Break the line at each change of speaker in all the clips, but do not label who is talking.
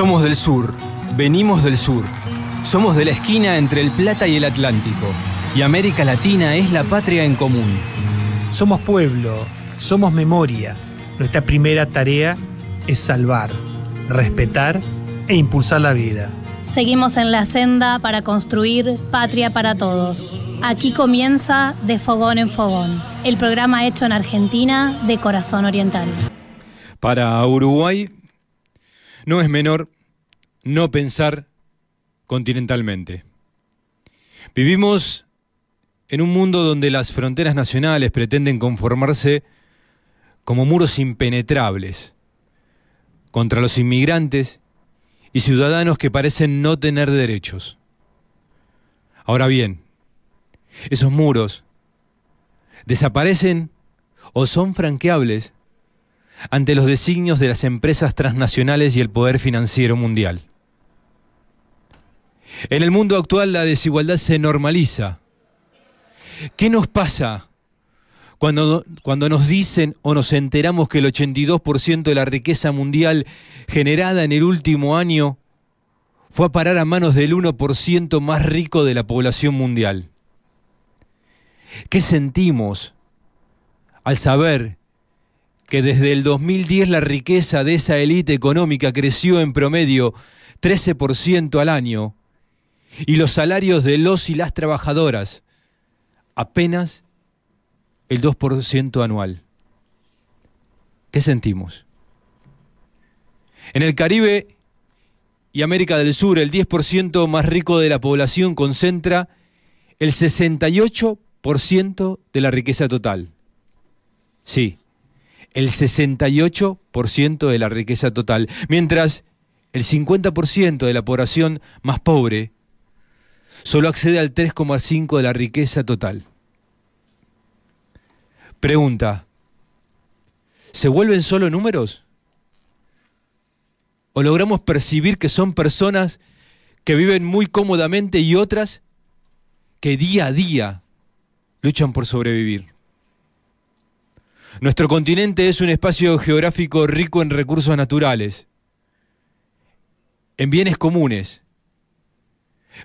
Somos del sur, venimos del sur. Somos de la esquina entre el Plata y el Atlántico. Y América Latina es la patria en común. Somos pueblo, somos memoria. Nuestra primera tarea es salvar, respetar e impulsar la vida. Seguimos en la senda para construir patria para todos. Aquí comienza De Fogón en Fogón, el programa hecho en Argentina de Corazón Oriental. Para Uruguay, no es menor no pensar continentalmente. Vivimos en un mundo donde las fronteras nacionales pretenden conformarse como muros impenetrables contra los inmigrantes y ciudadanos que parecen no tener derechos. Ahora bien, esos muros desaparecen o son franqueables ante los designios de las empresas transnacionales y el poder financiero mundial. En el mundo actual la desigualdad se normaliza. ¿Qué nos pasa cuando, cuando nos dicen o nos enteramos que el 82% de la riqueza mundial generada en el último año fue a parar a manos del 1% más rico de la población mundial? ¿Qué sentimos al saber que desde el 2010 la riqueza de esa élite económica creció en promedio 13% al año y los salarios de los y las trabajadoras apenas el 2% anual. ¿Qué sentimos? En el Caribe y América del Sur, el 10% más rico de la población concentra el 68% de la riqueza total. Sí, el 68% de la riqueza total, mientras el 50% de la población más pobre solo accede al 3,5% de la riqueza total. Pregunta, ¿se vuelven solo números? ¿O logramos percibir que son personas que viven muy cómodamente y otras que día a día luchan por sobrevivir? Nuestro continente es un espacio geográfico rico en recursos naturales, en bienes comunes,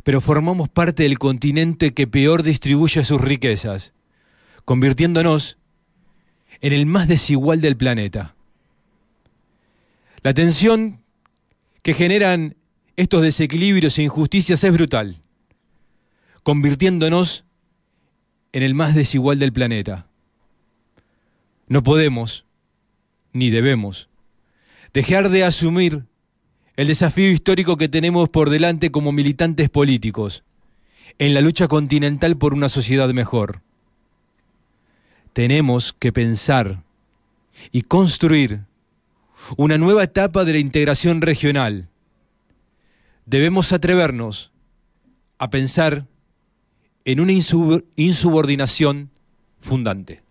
pero formamos parte del continente que peor distribuye sus riquezas, convirtiéndonos en el más desigual del planeta. La tensión que generan estos desequilibrios e injusticias es brutal, convirtiéndonos en el más desigual del planeta. No podemos, ni debemos, dejar de asumir el desafío histórico que tenemos por delante como militantes políticos en la lucha continental por una sociedad mejor. Tenemos que pensar y construir una nueva etapa de la integración regional. Debemos atrevernos a pensar en una insubordinación fundante.